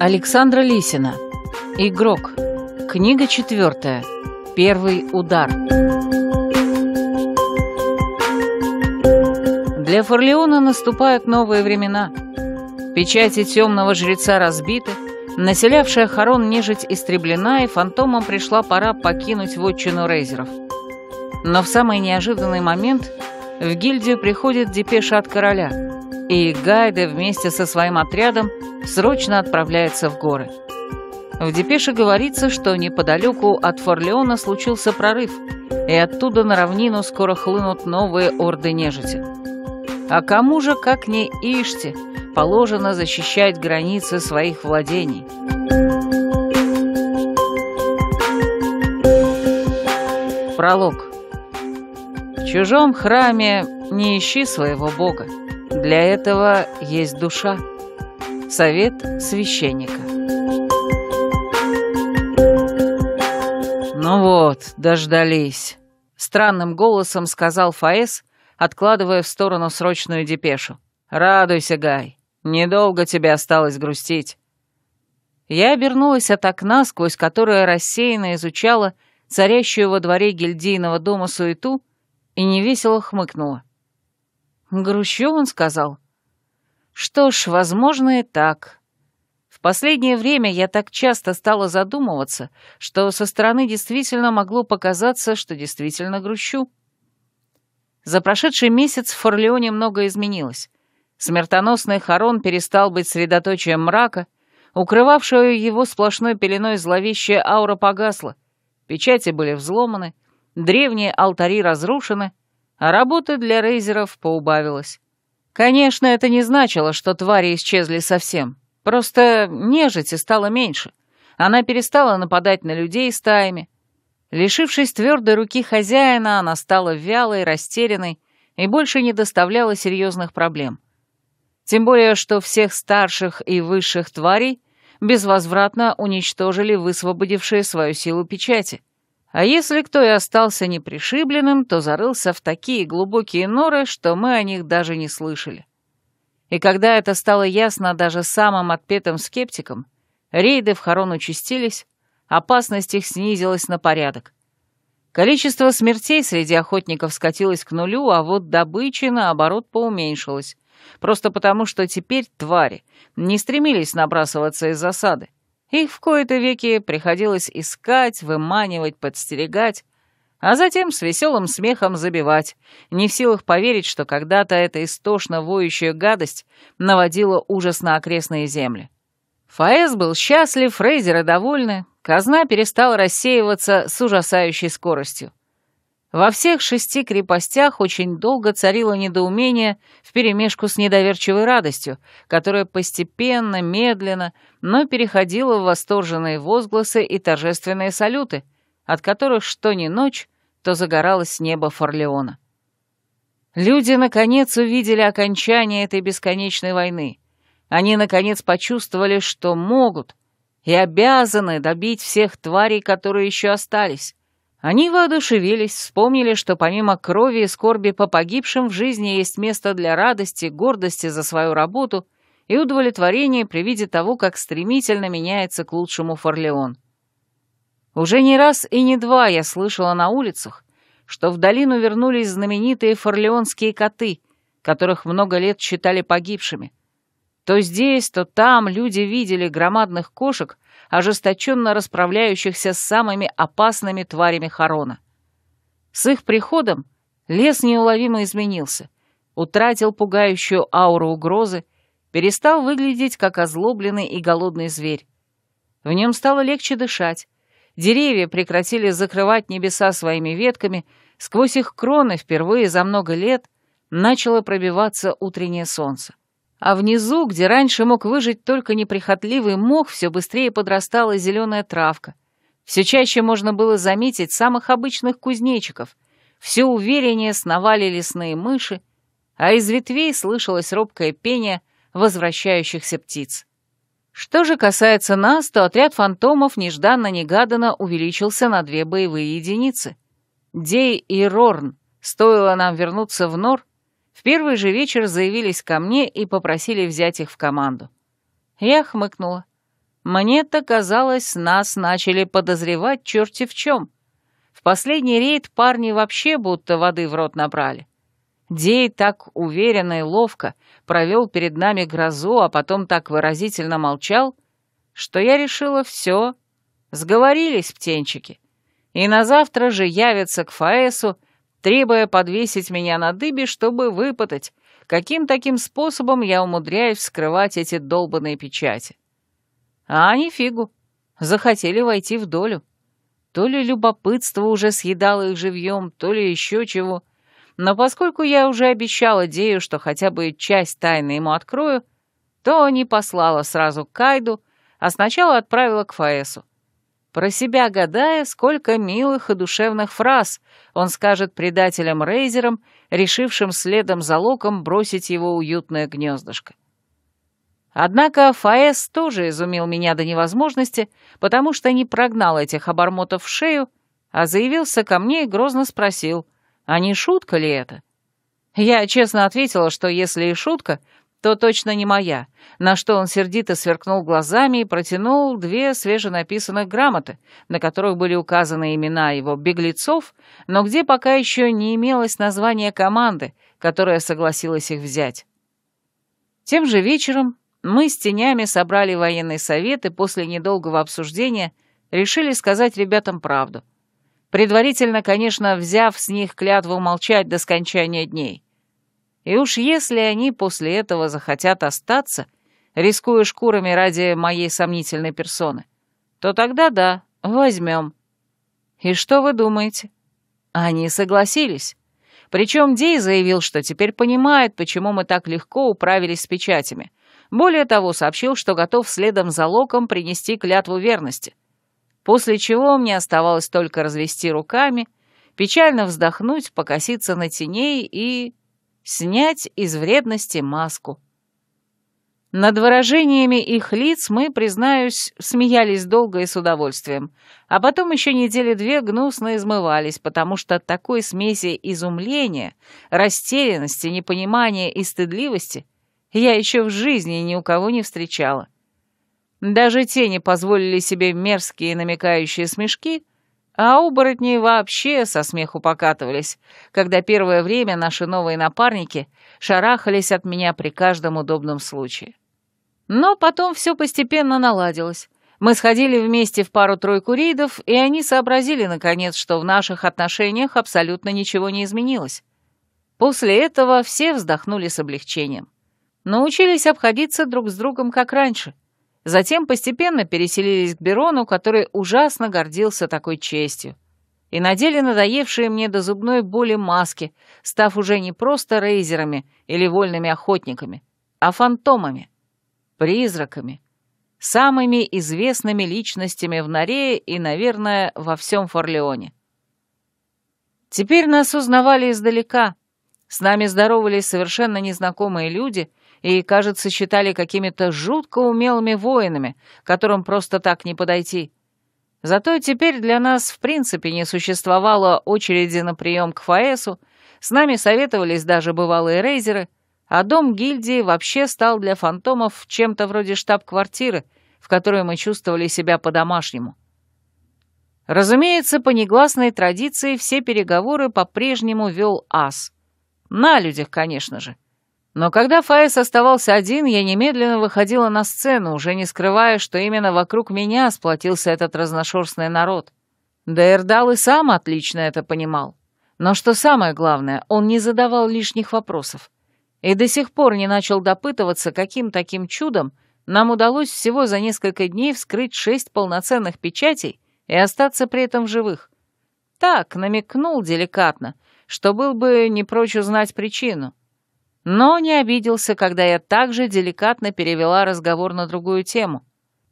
Александра Лисина. Игрок. Книга четвертая. Первый удар. Для Форлеона наступают новые времена. Печати темного жреца разбиты, населявшая Харон нежить истреблена, и фантомам пришла пора покинуть вотчину рейзеров. Но в самый неожиданный момент в гильдию приходит депеша от короля — и Гайде вместе со своим отрядом срочно отправляется в горы. В депеше говорится, что неподалеку от Форлеона случился прорыв, и оттуда на равнину скоро хлынут новые орды нежити. А кому же, как не Иште, положено защищать границы своих владений? Пролог. В чужом храме не ищи своего бога. Для этого есть душа. Совет священника. Ну вот, дождались. Странным голосом сказал Фаэс, откладывая в сторону срочную депешу. «Радуйся, Гай. Недолго тебе осталось грустить». Я обернулась от окна, сквозь которое рассеянно изучала царящую во дворе гильдийного дома суету, и невесело хмыкнула. Грущу, он сказал. Что ж, возможно, и так. В последнее время я так часто стала задумываться, что со стороны действительно могло показаться, что действительно грущу. За прошедший месяц в Форлеоне многое изменилось. Смертоносный Харон перестал быть средоточием мрака, укрывавшая его сплошной пеленой зловещая аура погасла, печати были взломаны, древние алтари разрушены — а работы для рейзеров поубавилось. Конечно, это не значило, что твари исчезли совсем. Просто нежити стало меньше. Она перестала нападать на людей стаями. Лишившись твердой руки хозяина, она стала вялой, растерянной и больше не доставляла серьезных проблем. Тем более, что всех старших и высших тварей безвозвратно уничтожили высвободившие свою силу печати. А если кто и остался непришибленным, то зарылся в такие глубокие норы, что мы о них даже не слышали. И когда это стало ясно даже самым отпетым скептикам, рейды в Харон участились, опасность их снизилась на порядок. Количество смертей среди охотников скатилось к нулю, а вот добычи, наоборот, поуменьшилось. Просто потому, что теперь твари не стремились набрасываться из засады, их в кои-то веки приходилось искать, выманивать, подстерегать, а затем с веселым смехом забивать, не в силах поверить, что когда-то эта истошно воющая гадость наводила ужас на окрестные земли. Фаэс был счастлив, Фрейзеры довольны, казна перестала рассеиваться с ужасающей скоростью. Во всех шести крепостях очень долго царило недоумение вперемешку с недоверчивой радостью, которая постепенно, медленно, но переходила в восторженные возгласы и торжественные салюты, от которых что ни ночь, то загоралось небо Форлеона. Люди, наконец, увидели окончание этой бесконечной войны. Они, наконец, почувствовали, что могут и обязаны добить всех тварей, которые еще остались, они воодушевились, вспомнили, что помимо крови и скорби по погибшим в жизни есть место для радости, гордости за свою работу и удовлетворения при виде того, как стремительно меняется к лучшему Форлеон. Уже не раз и не два я слышала на улицах, что в долину вернулись знаменитые форлеонские коты, которых много лет считали погибшими. То здесь, то там люди видели громадных кошек, ожесточенно расправляющихся с самыми опасными тварями Харона. С их приходом лес неуловимо изменился, утратил пугающую ауру угрозы, перестал выглядеть как озлобленный и голодный зверь. В нем стало легче дышать, деревья прекратили закрывать небеса своими ветками, сквозь их кроны впервые за много лет начало пробиваться утреннее солнце. А внизу, где раньше мог выжить только неприхотливый мох, все быстрее подрастала зеленая травка. Все чаще можно было заметить самых обычных кузнечиков. Все увереннее сновали лесные мыши, а из ветвей слышалось робкое пение возвращающихся птиц. Что же касается нас, то отряд фантомов нежданно-негаданно увеличился на две боевые единицы. Дей и Рорн, стоило нам вернуться в нор, в первый же вечер заявились ко мне и попросили взять их в команду. Я хмыкнула. Мне-то казалось, нас начали подозревать черти в чем. В последний рейд парни вообще будто воды в рот набрали. Дей так уверенно и ловко провел перед нами грозу, а потом так выразительно молчал, что я решила все. Сговорились птенчики. И на завтра же явятся к Фаэсу требуя подвесить меня на дыбе, чтобы выпытать, каким таким способом я умудряюсь скрывать эти долбанные печати. А они фигу, захотели войти в долю. То ли любопытство уже съедало их живьем, то ли еще чего. Но поскольку я уже обещала Дею, что хотя бы часть тайны ему открою, то не послала сразу к Кайду, а сначала отправила к Фаэсу. Про себя гадая, сколько милых и душевных фраз он скажет предателям-рейзерам, решившим следом за локом бросить его уютное гнездышко. Однако Фаэс тоже изумил меня до невозможности, потому что не прогнал этих обормотов в шею, а заявился ко мне и грозно спросил, а не шутка ли это? Я честно ответила, что если и шутка, то точно не моя, на что он сердито сверкнул глазами и протянул две свеженаписанных грамоты, на которых были указаны имена его беглецов, но где пока еще не имелось названия команды, которая согласилась их взять. Тем же вечером мы с тенями собрали военный совет и после недолгого обсуждения решили сказать ребятам правду. Предварительно, конечно, взяв с них клятву молчать до скончания дней — и уж если они после этого захотят остаться, рискуя шкурами ради моей сомнительной персоны, то тогда да, возьмем. И что вы думаете? Они согласились. Причем Дей заявил, что теперь понимает, почему мы так легко управились с печатями. Более того, сообщил, что готов следом за Локом принести клятву верности. После чего мне оставалось только развести руками, печально вздохнуть, покоситься на теней и снять из вредности маску. Над выражениями их лиц мы, признаюсь, смеялись долго и с удовольствием, а потом еще недели две гнусно измывались, потому что от такой смеси изумления, растерянности, непонимания и стыдливости я еще в жизни ни у кого не встречала. Даже тени позволили себе мерзкие намекающие смешки — а оборотни вообще со смеху покатывались, когда первое время наши новые напарники шарахались от меня при каждом удобном случае. Но потом все постепенно наладилось. Мы сходили вместе в пару-тройку рейдов, и они сообразили, наконец, что в наших отношениях абсолютно ничего не изменилось. После этого все вздохнули с облегчением. Научились обходиться друг с другом, как раньше — Затем постепенно переселились к Берону, который ужасно гордился такой честью. И надели надоевшие мне до зубной боли маски, став уже не просто рейзерами или вольными охотниками, а фантомами, призраками, самыми известными личностями в Нарее и, наверное, во всем Форлеоне. Теперь нас узнавали издалека. С нами здоровались совершенно незнакомые люди — и, кажется, считали какими-то жутко умелыми воинами, которым просто так не подойти. Зато теперь для нас в принципе не существовало очереди на прием к ФАЭСу, с нами советовались даже бывалые рейзеры, а дом гильдии вообще стал для фантомов чем-то вроде штаб-квартиры, в которой мы чувствовали себя по-домашнему. Разумеется, по негласной традиции все переговоры по-прежнему вел ас. На людях, конечно же. Но когда Фаис оставался один, я немедленно выходила на сцену, уже не скрывая, что именно вокруг меня сплотился этот разношерстный народ. Да Эрдал и сам отлично это понимал. Но что самое главное, он не задавал лишних вопросов. И до сих пор не начал допытываться, каким таким чудом нам удалось всего за несколько дней вскрыть шесть полноценных печатей и остаться при этом в живых. Так, намекнул деликатно, что был бы не прочь узнать причину но не обиделся, когда я также деликатно перевела разговор на другую тему.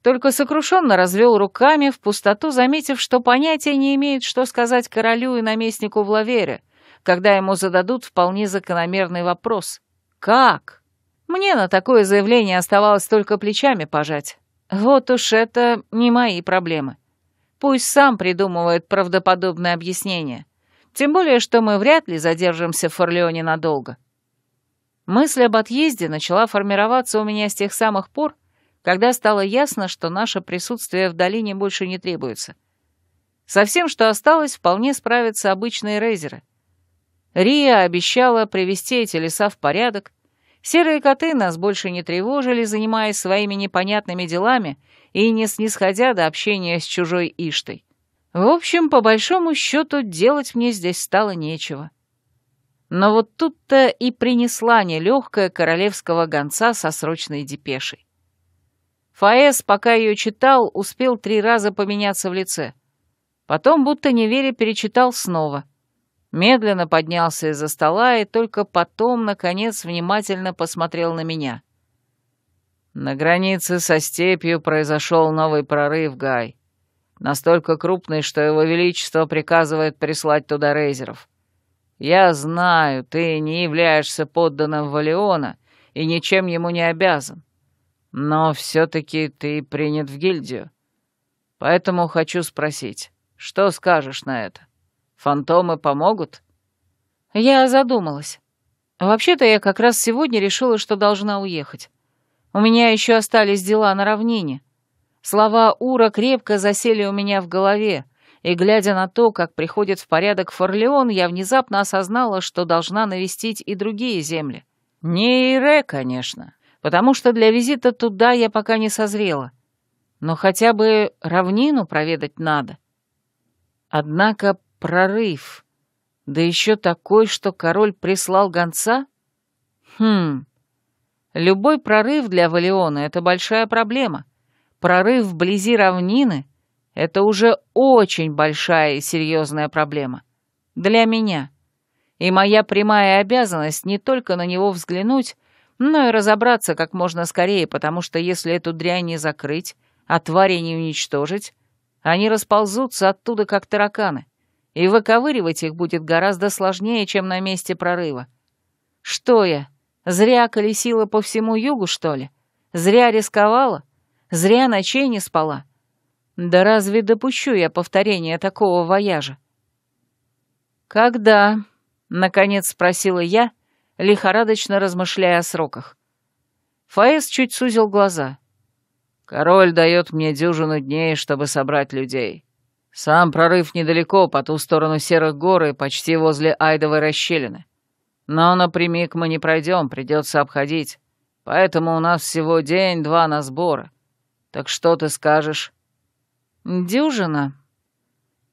Только сокрушенно развел руками в пустоту, заметив, что понятия не имеет, что сказать королю и наместнику в лавере, когда ему зададут вполне закономерный вопрос. «Как?» Мне на такое заявление оставалось только плечами пожать. Вот уж это не мои проблемы. Пусть сам придумывает правдоподобное объяснение. Тем более, что мы вряд ли задержимся в Форлеоне надолго. Мысль об отъезде начала формироваться у меня с тех самых пор, когда стало ясно, что наше присутствие в долине больше не требуется. Со всем, что осталось, вполне справятся обычные рейзеры. Рия обещала привести эти леса в порядок, серые коты нас больше не тревожили, занимаясь своими непонятными делами и не снисходя до общения с чужой Иштой. В общем, по большому счету, делать мне здесь стало нечего. Но вот тут-то и принесла нелегкая королевского гонца со срочной депешей. Фаэс, пока ее читал, успел три раза поменяться в лице. Потом, будто неверя, перечитал снова. Медленно поднялся из-за стола и только потом, наконец, внимательно посмотрел на меня. На границе со степью произошел новый прорыв, Гай. Настолько крупный, что его величество приказывает прислать туда рейзеров. Я знаю, ты не являешься подданным Валиона и ничем ему не обязан. Но все-таки ты принят в гильдию. Поэтому хочу спросить, что скажешь на это? Фантомы помогут?» Я задумалась. Вообще-то я как раз сегодня решила, что должна уехать. У меня еще остались дела на равнине. Слова Ура крепко засели у меня в голове, и глядя на то, как приходит в порядок Форлеон, я внезапно осознала, что должна навестить и другие земли. Не Ире, конечно, потому что для визита туда я пока не созрела. Но хотя бы равнину проведать надо. Однако прорыв, да еще такой, что король прислал гонца? Хм... Любой прорыв для Валиона — это большая проблема. Прорыв вблизи равнины — это уже очень большая и серьезная проблема. Для меня. И моя прямая обязанность не только на него взглянуть, но и разобраться как можно скорее, потому что если эту дрянь не закрыть, а твари не уничтожить, они расползутся оттуда, как тараканы, и выковыривать их будет гораздо сложнее, чем на месте прорыва. Что я, зря колесила по всему югу, что ли? Зря рисковала? Зря ночей не спала?» Да разве допущу я повторения такого вояжа? «Когда?» — наконец спросила я, лихорадочно размышляя о сроках. Фаэс чуть сузил глаза. «Король дает мне дюжину дней, чтобы собрать людей. Сам прорыв недалеко, по ту сторону Серых горы, почти возле Айдовой расщелины. Но напрямик мы не пройдем, придется обходить. Поэтому у нас всего день-два на сборы. Так что ты скажешь?» «Дюжина».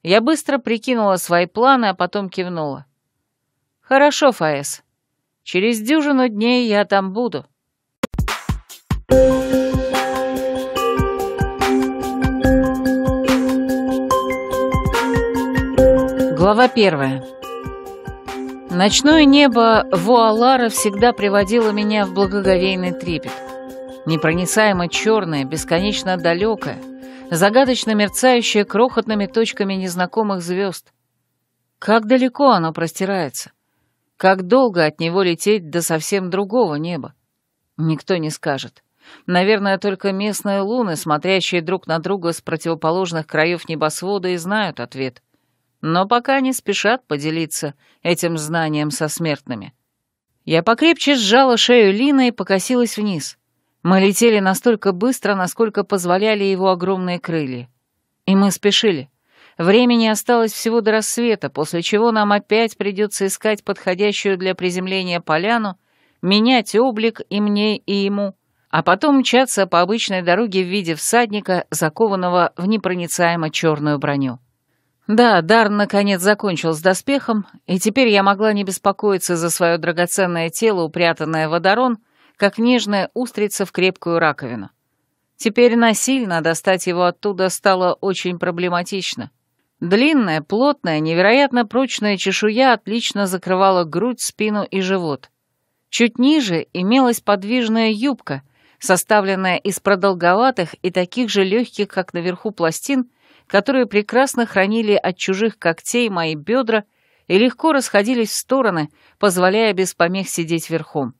Я быстро прикинула свои планы, а потом кивнула. «Хорошо, Фаэс. Через дюжину дней я там буду». Глава первая. Ночное небо Вуалара всегда приводило меня в благоговейный трепет. Непроницаемо черное, бесконечно далекое — загадочно мерцающее крохотными точками незнакомых звезд. Как далеко оно простирается? Как долго от него лететь до совсем другого неба? Никто не скажет. Наверное, только местные луны, смотрящие друг на друга с противоположных краев небосвода, и знают ответ. Но пока не спешат поделиться этим знанием со смертными. Я покрепче сжала шею Лины и покосилась вниз — мы летели настолько быстро, насколько позволяли его огромные крылья. И мы спешили. Времени осталось всего до рассвета, после чего нам опять придется искать подходящую для приземления поляну, менять облик и мне, и ему, а потом мчаться по обычной дороге в виде всадника, закованного в непроницаемо черную броню. Да, дар наконец закончил с доспехом, и теперь я могла не беспокоиться за свое драгоценное тело, упрятанное в Адарон, как нежная устрица в крепкую раковину. Теперь насильно достать его оттуда стало очень проблематично. Длинная, плотная, невероятно прочная чешуя отлично закрывала грудь, спину и живот. Чуть ниже имелась подвижная юбка, составленная из продолговатых и таких же легких, как наверху пластин, которые прекрасно хранили от чужих когтей мои бедра и легко расходились в стороны, позволяя без помех сидеть верхом.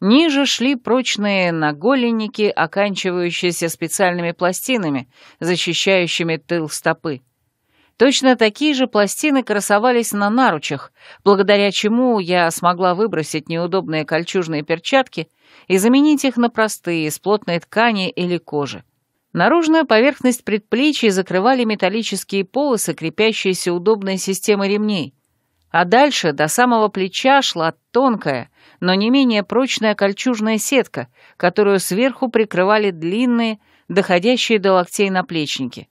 Ниже шли прочные наголенники, оканчивающиеся специальными пластинами, защищающими тыл стопы. Точно такие же пластины красовались на наручах, благодаря чему я смогла выбросить неудобные кольчужные перчатки и заменить их на простые, из плотной ткани или кожи. Наружная поверхность предплечий закрывали металлические полосы, крепящиеся удобной системой ремней, а дальше до самого плеча шла тонкая, но не менее прочная кольчужная сетка, которую сверху прикрывали длинные, доходящие до локтей наплечники.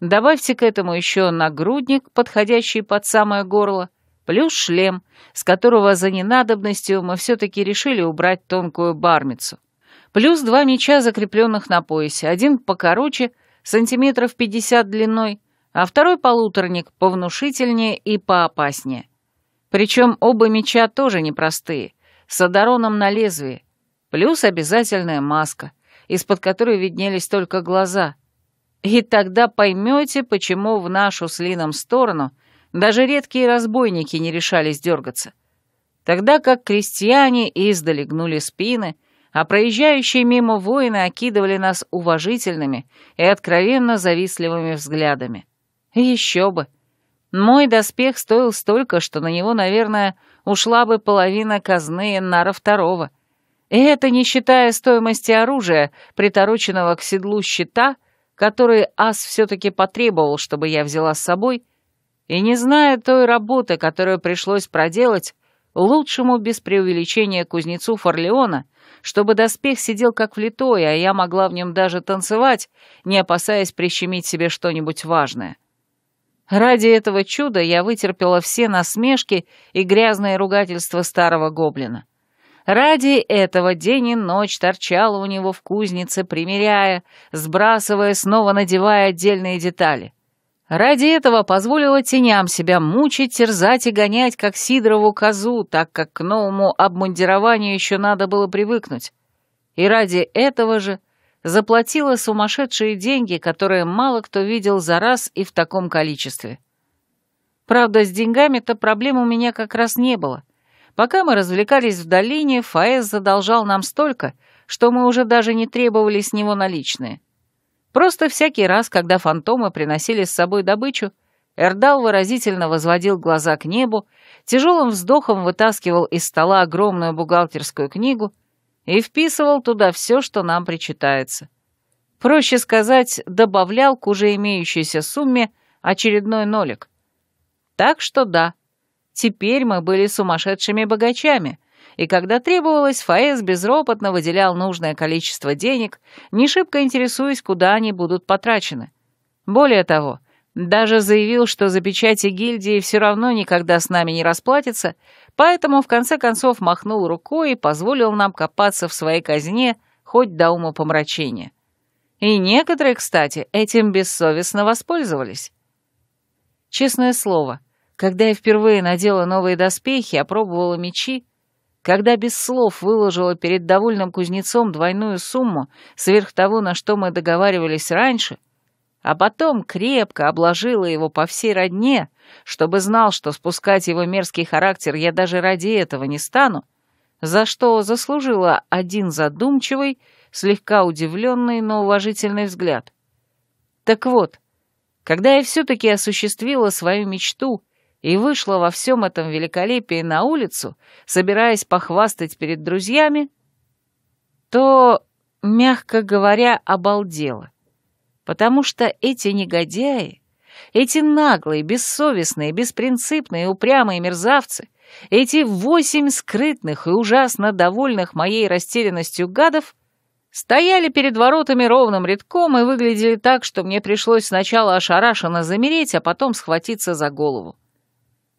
Добавьте к этому еще нагрудник, подходящий под самое горло, плюс шлем, с которого за ненадобностью мы все-таки решили убрать тонкую бармицу. Плюс два меча, закрепленных на поясе, один покороче, сантиметров 50 длиной, а второй полуторник повнушительнее и поопаснее. Причем оба меча тоже непростые, с одароном на лезвии, плюс обязательная маска, из-под которой виднелись только глаза. И тогда поймете, почему в нашу с Лином сторону даже редкие разбойники не решались дергаться. Тогда как крестьяне издали гнули спины, а проезжающие мимо воины окидывали нас уважительными и откровенно завистливыми взглядами. Еще бы. Мой доспех стоил столько, что на него, наверное, ушла бы половина казны Нара Второго. И это не считая стоимости оружия, притороченного к седлу щита, который ас все-таки потребовал, чтобы я взяла с собой, и не зная той работы, которую пришлось проделать, лучшему без преувеличения кузнецу Форлеона, чтобы доспех сидел как влитой, а я могла в нем даже танцевать, не опасаясь прищемить себе что-нибудь важное. — Ради этого чуда я вытерпела все насмешки и грязные ругательства старого гоблина. Ради этого день и ночь торчала у него в кузнице, примеряя, сбрасывая, снова надевая отдельные детали. Ради этого позволила теням себя мучить, терзать и гонять, как Сидорову козу, так как к новому обмундированию еще надо было привыкнуть. И ради этого же заплатила сумасшедшие деньги, которые мало кто видел за раз и в таком количестве. Правда, с деньгами-то проблем у меня как раз не было. Пока мы развлекались в долине, Фаэс задолжал нам столько, что мы уже даже не требовали с него наличные. Просто всякий раз, когда фантомы приносили с собой добычу, Эрдал выразительно возводил глаза к небу, тяжелым вздохом вытаскивал из стола огромную бухгалтерскую книгу — и вписывал туда все, что нам причитается. Проще сказать, добавлял к уже имеющейся сумме очередной нолик. Так что да, теперь мы были сумасшедшими богачами, и когда требовалось, Фаэс безропотно выделял нужное количество денег, не шибко интересуясь, куда они будут потрачены. Более того, даже заявил, что за печати гильдии все равно никогда с нами не расплатится, Поэтому, в конце концов, махнул рукой и позволил нам копаться в своей казне хоть до ума помрачения. И некоторые, кстати, этим бессовестно воспользовались. Честное слово, когда я впервые надела новые доспехи, опробовала мечи, когда без слов выложила перед довольным кузнецом двойную сумму сверх того, на что мы договаривались раньше — а потом крепко обложила его по всей родне, чтобы знал, что спускать его мерзкий характер я даже ради этого не стану, за что заслужила один задумчивый, слегка удивленный, но уважительный взгляд. Так вот, когда я все-таки осуществила свою мечту и вышла во всем этом великолепии на улицу, собираясь похвастать перед друзьями, то, мягко говоря, обалдела потому что эти негодяи, эти наглые, бессовестные, беспринципные, упрямые мерзавцы, эти восемь скрытных и ужасно довольных моей растерянностью гадов стояли перед воротами ровным рядком и выглядели так, что мне пришлось сначала ошарашенно замереть, а потом схватиться за голову.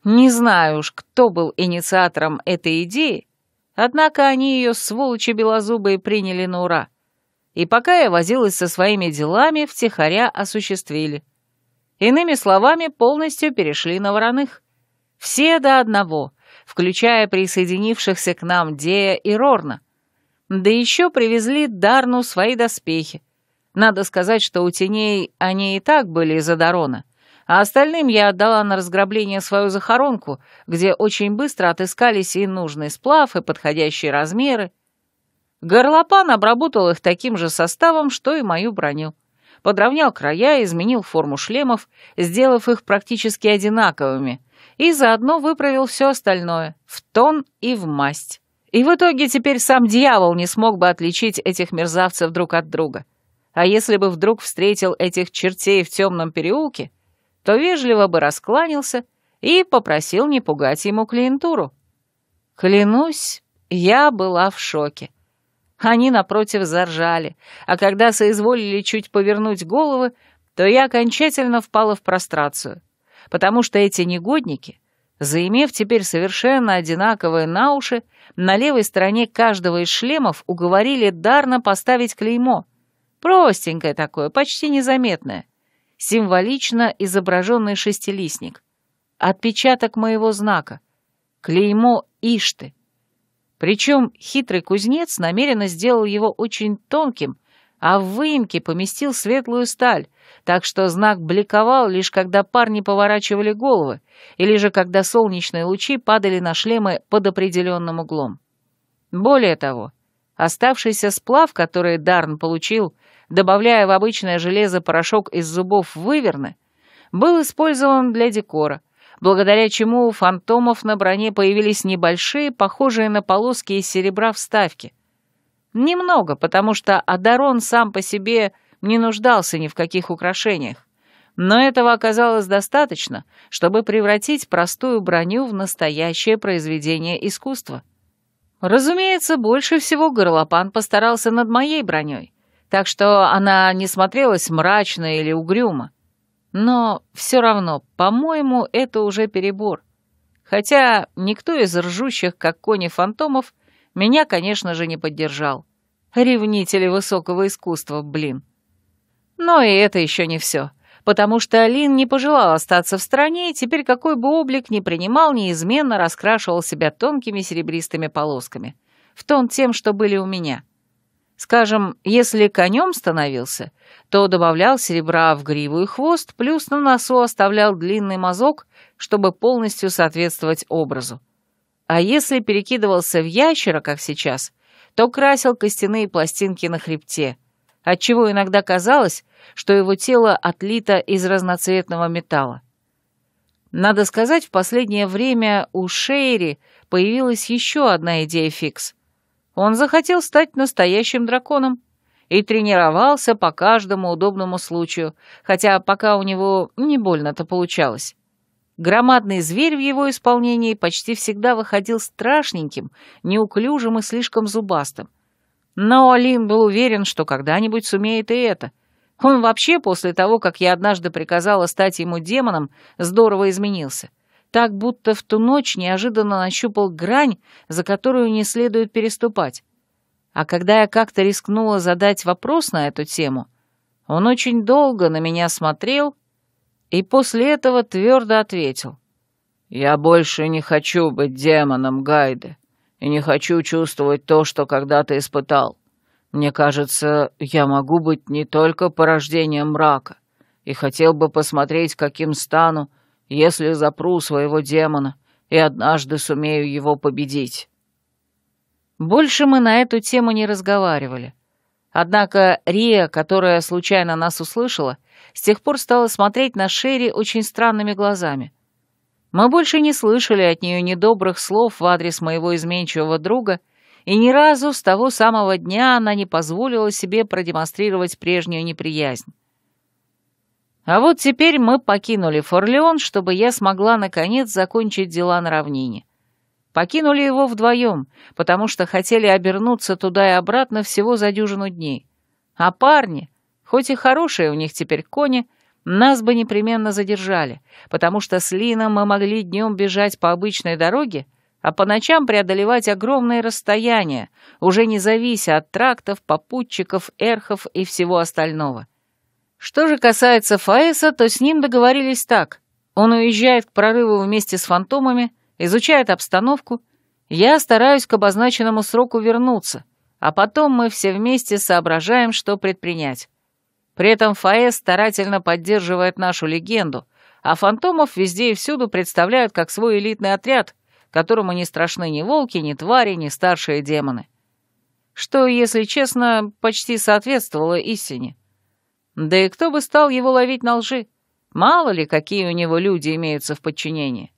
Не знаю уж, кто был инициатором этой идеи, однако они ее, сволочи белозубые, приняли на ура — и пока я возилась со своими делами, втихаря осуществили. Иными словами, полностью перешли на вороных. Все до одного, включая присоединившихся к нам Дея и Рорна. Да еще привезли Дарну свои доспехи. Надо сказать, что у теней они и так были из-за Дарона, а остальным я отдала на разграбление свою захоронку, где очень быстро отыскались и нужный сплав, и подходящие размеры, Горлопан обработал их таким же составом, что и мою броню. Подровнял края, изменил форму шлемов, сделав их практически одинаковыми, и заодно выправил все остальное — в тон и в масть. И в итоге теперь сам дьявол не смог бы отличить этих мерзавцев друг от друга. А если бы вдруг встретил этих чертей в темном переулке, то вежливо бы раскланялся и попросил не пугать ему клиентуру. Клянусь, я была в шоке. Они, напротив, заржали, а когда соизволили чуть повернуть головы, то я окончательно впала в прострацию, потому что эти негодники, заимев теперь совершенно одинаковые на уши, на левой стороне каждого из шлемов уговорили дарно поставить клеймо. Простенькое такое, почти незаметное. Символично изображенный шестилистник. Отпечаток моего знака. Клеймо Ишты. Причем хитрый кузнец намеренно сделал его очень тонким, а в выемке поместил светлую сталь, так что знак бликовал лишь когда парни поворачивали головы или же когда солнечные лучи падали на шлемы под определенным углом. Более того, оставшийся сплав, который Дарн получил, добавляя в обычное железо порошок из зубов выверны, был использован для декора — благодаря чему у фантомов на броне появились небольшие, похожие на полоски из серебра вставки. Немного, потому что Адарон сам по себе не нуждался ни в каких украшениях. Но этого оказалось достаточно, чтобы превратить простую броню в настоящее произведение искусства. Разумеется, больше всего горлопан постарался над моей броней, так что она не смотрелась мрачно или угрюмо. Но все равно, по-моему, это уже перебор. Хотя никто из ржущих, как кони фантомов, меня, конечно же, не поддержал. Ревнители высокого искусства, блин. Но и это еще не все, потому что Алин не пожелал остаться в стране, и теперь какой бы облик ни принимал, неизменно раскрашивал себя тонкими серебристыми полосками, в тон тем, что были у меня. Скажем, если конем становился, то добавлял серебра в гриву и хвост, плюс на носу оставлял длинный мазок, чтобы полностью соответствовать образу. А если перекидывался в ящера, как сейчас, то красил костяные пластинки на хребте, отчего иногда казалось, что его тело отлито из разноцветного металла. Надо сказать, в последнее время у Шейри появилась еще одна идея фикс — он захотел стать настоящим драконом и тренировался по каждому удобному случаю, хотя пока у него не больно-то получалось. Громадный зверь в его исполнении почти всегда выходил страшненьким, неуклюжим и слишком зубастым. Но Алим был уверен, что когда-нибудь сумеет и это. Он вообще после того, как я однажды приказала стать ему демоном, здорово изменился так будто в ту ночь неожиданно нащупал грань, за которую не следует переступать. А когда я как-то рискнула задать вопрос на эту тему, он очень долго на меня смотрел и после этого твердо ответил. «Я больше не хочу быть демоном Гайды и не хочу чувствовать то, что когда-то испытал. Мне кажется, я могу быть не только порождением мрака, и хотел бы посмотреть, каким стану, если запру своего демона и однажды сумею его победить». Больше мы на эту тему не разговаривали. Однако Рия, которая случайно нас услышала, с тех пор стала смотреть на Шерри очень странными глазами. Мы больше не слышали от нее недобрых слов в адрес моего изменчивого друга, и ни разу с того самого дня она не позволила себе продемонстрировать прежнюю неприязнь. А вот теперь мы покинули Форлеон, чтобы я смогла наконец закончить дела на равнине. Покинули его вдвоем, потому что хотели обернуться туда и обратно всего за дюжину дней. А парни, хоть и хорошие у них теперь кони, нас бы непременно задержали, потому что с Лином мы могли днем бежать по обычной дороге, а по ночам преодолевать огромные расстояния, уже не завися от трактов, попутчиков, эрхов и всего остального. Что же касается Фаеса, то с ним договорились так. Он уезжает к прорыву вместе с фантомами, изучает обстановку. Я стараюсь к обозначенному сроку вернуться, а потом мы все вместе соображаем, что предпринять. При этом Фаэс старательно поддерживает нашу легенду, а фантомов везде и всюду представляют как свой элитный отряд, которому не страшны ни волки, ни твари, ни старшие демоны. Что, если честно, почти соответствовало истине. Да и кто бы стал его ловить на лжи? Мало ли, какие у него люди имеются в подчинении.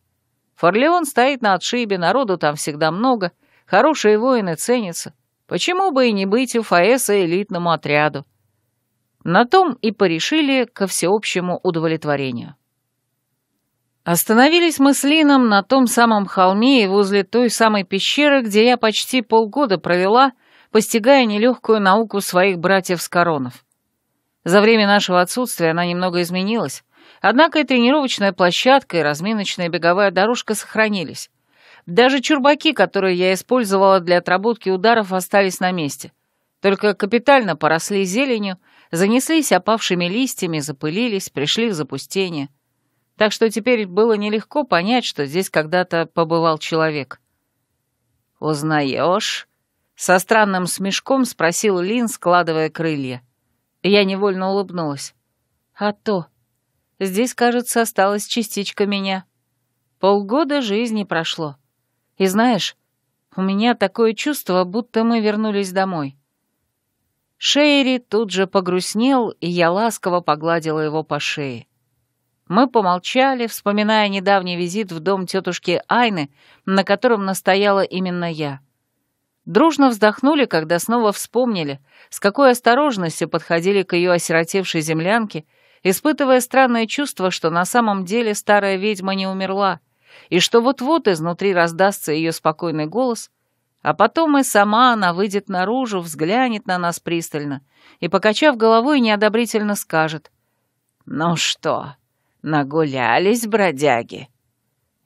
Форлеон стоит на отшибе, народу там всегда много, хорошие воины ценятся. Почему бы и не быть у Фаэса элитному отряду? На том и порешили ко всеобщему удовлетворению. Остановились мы с Лином на том самом холме и возле той самой пещеры, где я почти полгода провела, постигая нелегкую науку своих братьев с коронов. За время нашего отсутствия она немного изменилась, однако и тренировочная площадка, и разминочная беговая дорожка сохранились. Даже чурбаки, которые я использовала для отработки ударов, остались на месте. Только капитально поросли зеленью, занеслись опавшими листьями, запылились, пришли в запустение. Так что теперь было нелегко понять, что здесь когда-то побывал человек. «Узнаешь?» — со странным смешком спросил Лин, складывая крылья. Я невольно улыбнулась. А то. Здесь, кажется, осталась частичка меня. Полгода жизни прошло. И знаешь, у меня такое чувство, будто мы вернулись домой. Шейри тут же погрустнел, и я ласково погладила его по шее. Мы помолчали, вспоминая недавний визит в дом тетушки Айны, на котором настояла именно я. — Дружно вздохнули, когда снова вспомнили, с какой осторожностью подходили к ее осиротевшей землянке, испытывая странное чувство, что на самом деле старая ведьма не умерла, и что вот-вот изнутри раздастся ее спокойный голос, а потом и сама она выйдет наружу, взглянет на нас пристально и, покачав головой, неодобрительно скажет «Ну что, нагулялись, бродяги?»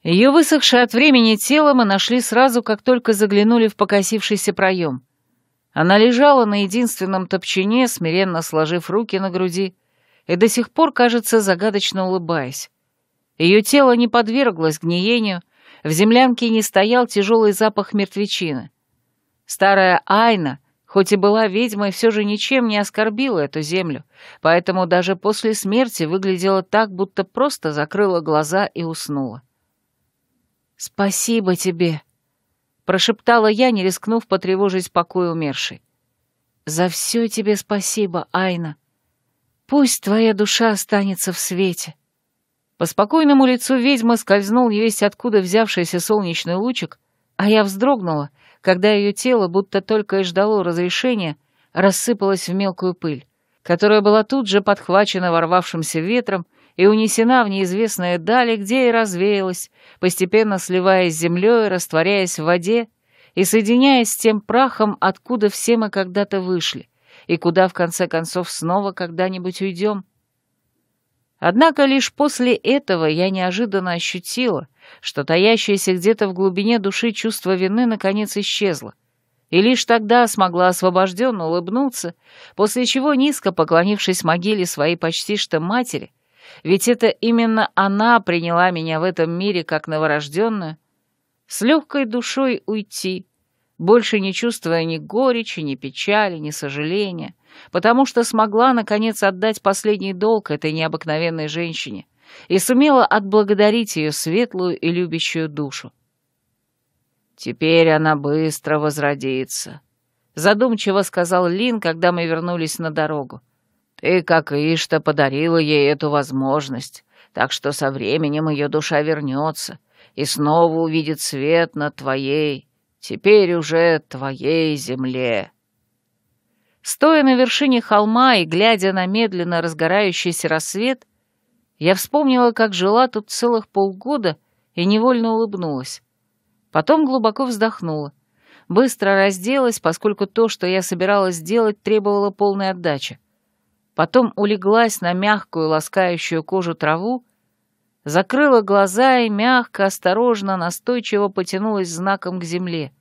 Ее высохшее от времени тело мы нашли сразу, как только заглянули в покосившийся проем. Она лежала на единственном топчине, смиренно сложив руки на груди, и до сих пор, кажется, загадочно улыбаясь. Ее тело не подверглось гниению, в землянке не стоял тяжелый запах мертвечины. Старая Айна, хоть и была ведьмой, все же ничем не оскорбила эту землю, поэтому даже после смерти выглядела так, будто просто закрыла глаза и уснула. «Спасибо тебе», — прошептала я, не рискнув потревожить покой умершей. «За все тебе спасибо, Айна. Пусть твоя душа останется в свете». По спокойному лицу ведьмы скользнул невесть откуда взявшийся солнечный лучик, а я вздрогнула, когда ее тело, будто только и ждало разрешения, рассыпалось в мелкую пыль, которая была тут же подхвачена ворвавшимся ветром и унесена в неизвестные дали, где и развеялась, постепенно сливаясь с землей, растворяясь в воде и соединяясь с тем прахом, откуда все мы когда-то вышли, и куда, в конце концов, снова когда-нибудь уйдем. Однако лишь после этого я неожиданно ощутила, что таящееся где-то в глубине души чувство вины наконец исчезло, и лишь тогда смогла освобожденно улыбнуться, после чего, низко поклонившись могиле своей почти что матери, ведь это именно она приняла меня в этом мире как новорожденную. С легкой душой уйти, больше не чувствуя ни горечи, ни печали, ни сожаления, потому что смогла, наконец, отдать последний долг этой необыкновенной женщине и сумела отблагодарить ее светлую и любящую душу. «Теперь она быстро возродится», — задумчиво сказал Лин, когда мы вернулись на дорогу. Ты, как Ишта, подарила ей эту возможность, так что со временем ее душа вернется и снова увидит свет на твоей, теперь уже твоей земле». Стоя на вершине холма и глядя на медленно разгорающийся рассвет, я вспомнила, как жила тут целых полгода и невольно улыбнулась. Потом глубоко вздохнула. Быстро разделась, поскольку то, что я собиралась сделать, требовало полной отдачи потом улеглась на мягкую, ласкающую кожу траву, закрыла глаза и мягко, осторожно, настойчиво потянулась знаком к земле,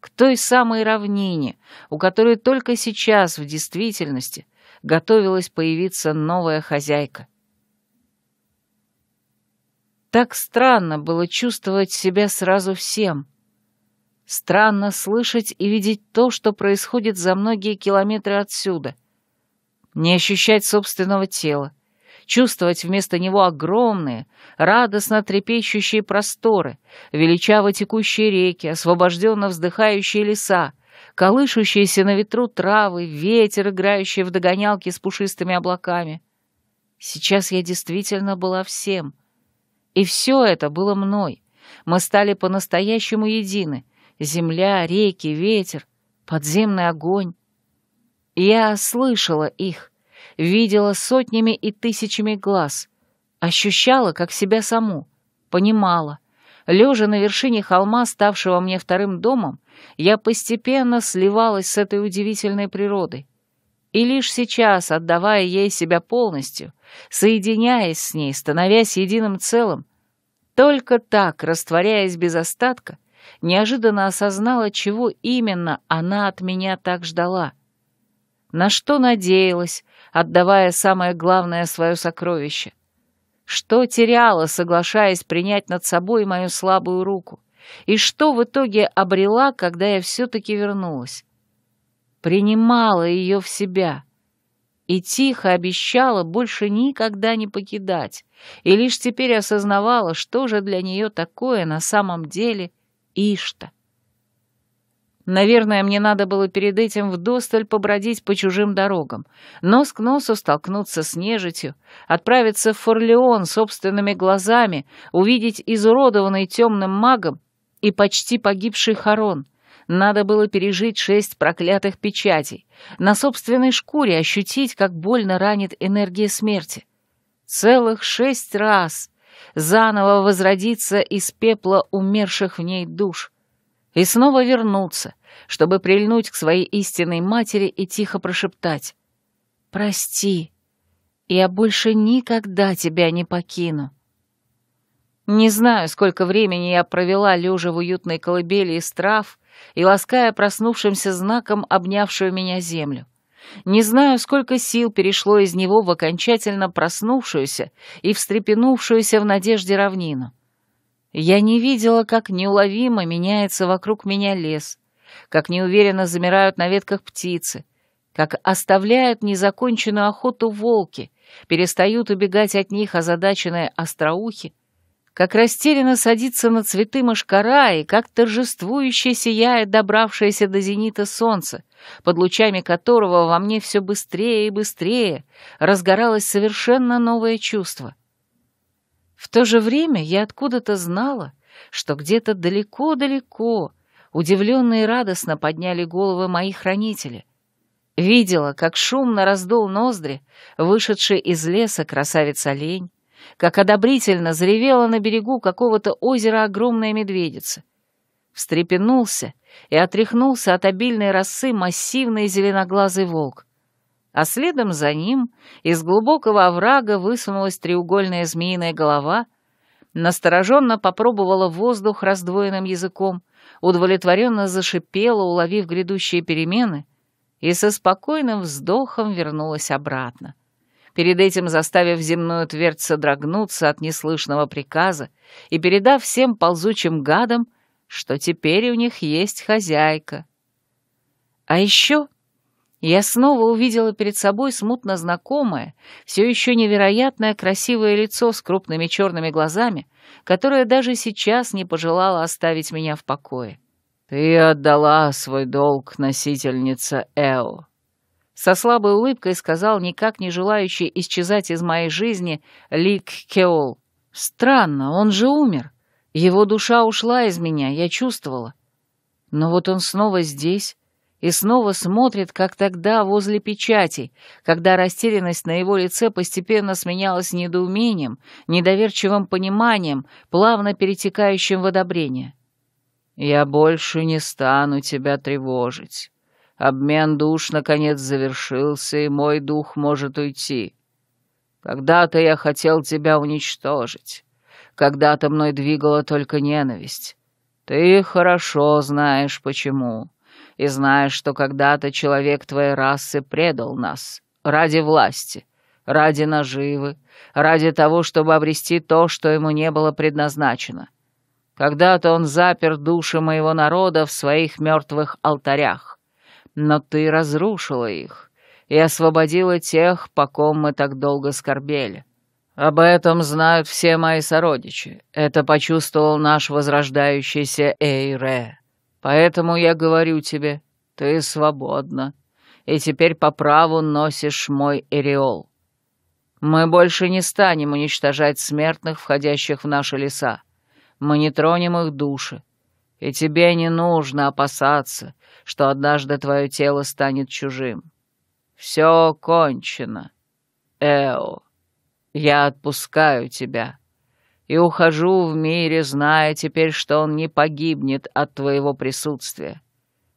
к той самой равнине, у которой только сейчас, в действительности, готовилась появиться новая хозяйка. Так странно было чувствовать себя сразу всем. Странно слышать и видеть то, что происходит за многие километры отсюда — не ощущать собственного тела, чувствовать вместо него огромные, радостно трепещущие просторы, величаво текущие реки, освобожденно вздыхающие леса, колышущиеся на ветру травы, ветер, играющий в догонялки с пушистыми облаками. Сейчас я действительно была всем. И все это было мной. Мы стали по-настоящему едины. Земля, реки, ветер, подземный огонь. Я слышала их видела сотнями и тысячами глаз, ощущала, как себя саму, понимала. Лежа на вершине холма, ставшего мне вторым домом, я постепенно сливалась с этой удивительной природой. И лишь сейчас, отдавая ей себя полностью, соединяясь с ней, становясь единым целым, только так, растворяясь без остатка, неожиданно осознала, чего именно она от меня так ждала — на что надеялась, отдавая самое главное свое сокровище. Что теряла, соглашаясь принять над собой мою слабую руку, и что в итоге обрела, когда я все-таки вернулась. Принимала ее в себя и тихо обещала больше никогда не покидать, и лишь теперь осознавала, что же для нее такое на самом деле Ишта. Наверное, мне надо было перед этим вдосталь побродить по чужим дорогам, нос к носу столкнуться с нежитью, отправиться в Форлеон собственными глазами, увидеть изуродованный темным магом и почти погибший Харон. Надо было пережить шесть проклятых печатей, на собственной шкуре ощутить, как больно ранит энергия смерти. Целых шесть раз заново возродиться из пепла умерших в ней душ — и снова вернуться, чтобы прильнуть к своей истинной матери и тихо прошептать «Прости, я больше никогда тебя не покину». Не знаю, сколько времени я провела, лежа в уютной колыбели из трав и лаская проснувшимся знаком обнявшую меня землю. Не знаю, сколько сил перешло из него в окончательно проснувшуюся и встрепенувшуюся в надежде равнину. Я не видела, как неуловимо меняется вокруг меня лес, как неуверенно замирают на ветках птицы, как оставляют незаконченную охоту волки, перестают убегать от них озадаченные остроухи, как растерянно садится на цветы мошкара и как торжествующе сияет добравшееся до зенита солнце, под лучами которого во мне все быстрее и быстрее разгоралось совершенно новое чувство — в то же время я откуда-то знала, что где-то далеко-далеко удивленно и радостно подняли головы мои хранители. Видела, как шумно раздул ноздри, вышедший из леса красавец-олень, как одобрительно заревела на берегу какого-то озера огромная медведица. Встрепенулся и отряхнулся от обильной росы массивный зеленоглазый волк а следом за ним из глубокого оврага высунулась треугольная змеиная голова, настороженно попробовала воздух раздвоенным языком, удовлетворенно зашипела, уловив грядущие перемены, и со спокойным вздохом вернулась обратно перед этим заставив земную твердь содрогнуться от неслышного приказа и передав всем ползучим гадам, что теперь у них есть хозяйка. А еще я снова увидела перед собой смутно знакомое, все еще невероятное красивое лицо с крупными черными глазами, которое даже сейчас не пожелало оставить меня в покое. «Ты отдала свой долг, носительница Эо», — со слабой улыбкой сказал никак не желающий исчезать из моей жизни Лик Кеол. «Странно, он же умер. Его душа ушла из меня, я чувствовала. Но вот он снова здесь» и снова смотрит, как тогда возле печати, когда растерянность на его лице постепенно сменялась недоумением, недоверчивым пониманием, плавно перетекающим в одобрение. «Я больше не стану тебя тревожить. Обмен душ наконец завершился, и мой дух может уйти. Когда-то я хотел тебя уничтожить. Когда-то мной двигала только ненависть. Ты хорошо знаешь, почему» и знаешь, что когда-то человек твоей расы предал нас ради власти, ради наживы, ради того, чтобы обрести то, что ему не было предназначено. Когда-то он запер души моего народа в своих мертвых алтарях, но ты разрушила их и освободила тех, по ком мы так долго скорбели. Об этом знают все мои сородичи. Это почувствовал наш возрождающийся Эйре. Поэтому я говорю тебе, ты свободна, и теперь по праву носишь мой эреол. Мы больше не станем уничтожать смертных, входящих в наши леса. Мы не тронем их души. И тебе не нужно опасаться, что однажды твое тело станет чужим. Все кончено. Эо, я отпускаю тебя и ухожу в мире, зная теперь, что он не погибнет от твоего присутствия.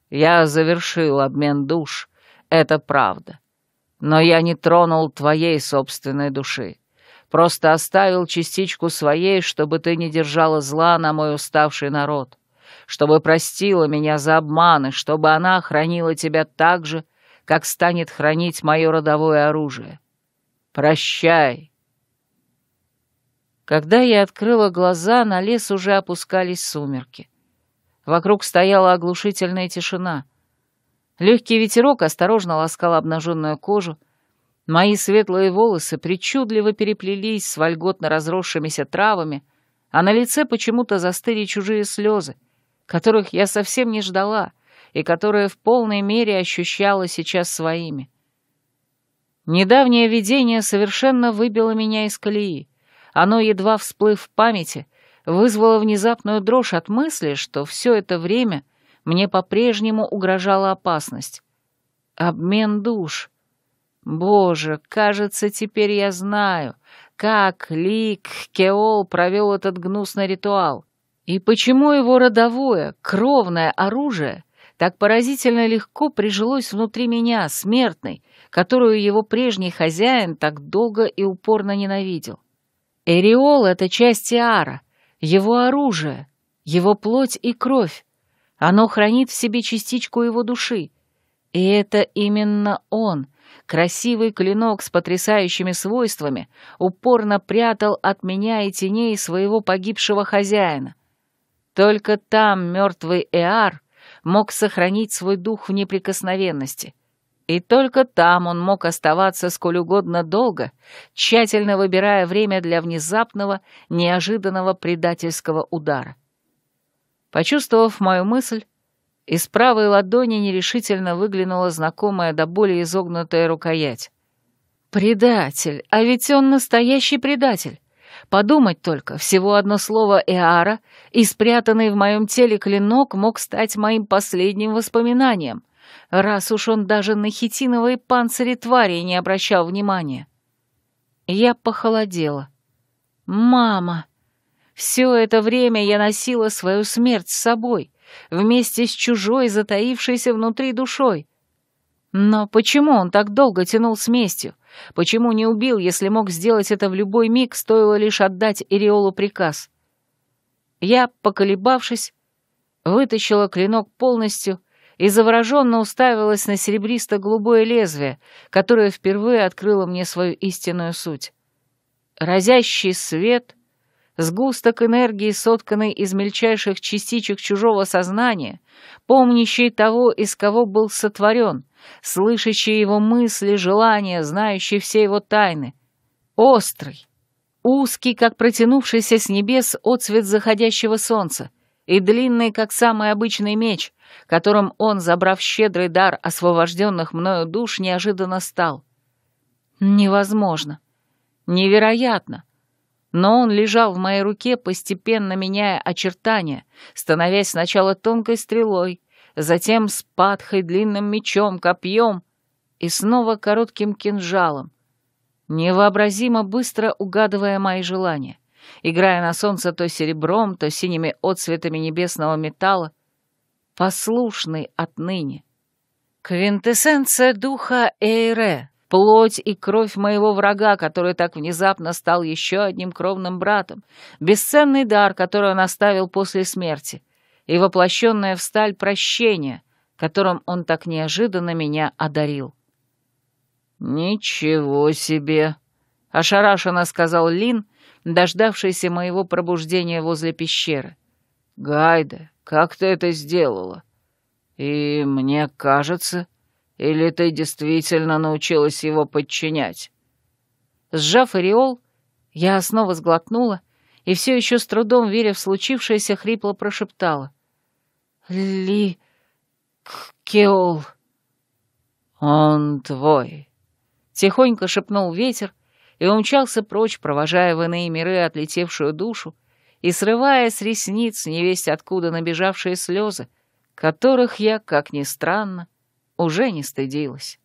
Я завершил обмен душ, это правда. Но я не тронул твоей собственной души. Просто оставил частичку своей, чтобы ты не держала зла на мой уставший народ, чтобы простила меня за обманы, чтобы она хранила тебя так же, как станет хранить мое родовое оружие. Прощай, когда я открыла глаза, на лес уже опускались сумерки. Вокруг стояла оглушительная тишина. Легкий ветерок осторожно ласкал обнаженную кожу. Мои светлые волосы причудливо переплелись с вольготно разросшимися травами, а на лице почему-то застыли чужие слезы, которых я совсем не ждала и которые в полной мере ощущала сейчас своими. Недавнее видение совершенно выбило меня из колеи. Оно, едва всплыв в памяти, вызвало внезапную дрожь от мысли, что все это время мне по-прежнему угрожала опасность. Обмен душ. Боже, кажется, теперь я знаю, как Лик Кеол провел этот гнусный ритуал, и почему его родовое, кровное оружие так поразительно легко прижилось внутри меня, смертной, которую его прежний хозяин так долго и упорно ненавидел. Эриол — это часть Иара, его оружие, его плоть и кровь. Оно хранит в себе частичку его души. И это именно он, красивый клинок с потрясающими свойствами, упорно прятал от меня и теней своего погибшего хозяина. Только там мертвый Эар мог сохранить свой дух в неприкосновенности — и только там он мог оставаться сколь угодно долго, тщательно выбирая время для внезапного, неожиданного предательского удара. Почувствовав мою мысль, из правой ладони нерешительно выглянула знакомая до боли изогнутая рукоять. «Предатель! А ведь он настоящий предатель! Подумать только, всего одно слово Эара, и спрятанный в моем теле клинок мог стать моим последним воспоминанием — раз уж он даже на хитиновые панцири тварей не обращал внимания. Я похолодела. «Мама!» Все это время я носила свою смерть с собой, вместе с чужой, затаившейся внутри душой. Но почему он так долго тянул с местью? Почему не убил, если мог сделать это в любой миг, стоило лишь отдать Ириолу приказ? Я, поколебавшись, вытащила клинок полностью и завороженно уставилась на серебристо-голубое лезвие, которое впервые открыло мне свою истинную суть. Разящий свет, сгусток энергии, сотканный из мельчайших частичек чужого сознания, помнящий того, из кого был сотворен, слышащий его мысли, желания, знающий все его тайны, острый, узкий, как протянувшийся с небес отцвет заходящего солнца, и длинный, как самый обычный меч, которым он, забрав щедрый дар освобожденных мною душ, неожиданно стал. Невозможно. Невероятно. Но он лежал в моей руке, постепенно меняя очертания, становясь сначала тонкой стрелой, затем с длинным мечом, копьем и снова коротким кинжалом, невообразимо быстро угадывая мои желания играя на солнце то серебром, то синими отцветами небесного металла, послушный отныне. Квинтэссенция духа Эйре, плоть и кровь моего врага, который так внезапно стал еще одним кровным братом, бесценный дар, который он оставил после смерти, и воплощенное в сталь прощение, которым он так неожиданно меня одарил. «Ничего себе!» — ошарашенно сказал Лин, дождавшийся моего пробуждения возле пещеры. «Гайда, как ты это сделала? И мне кажется, или ты действительно научилась его подчинять?» Сжав ореол, я снова сглотнула и все еще с трудом веря в случившееся, хрипло прошептала. «Ли... Кеол...» «Он твой», — тихонько шепнул ветер, и умчался прочь, провожая в иные миры отлетевшую душу и срывая с ресниц невесть откуда набежавшие слезы, которых я, как ни странно, уже не стыдилась.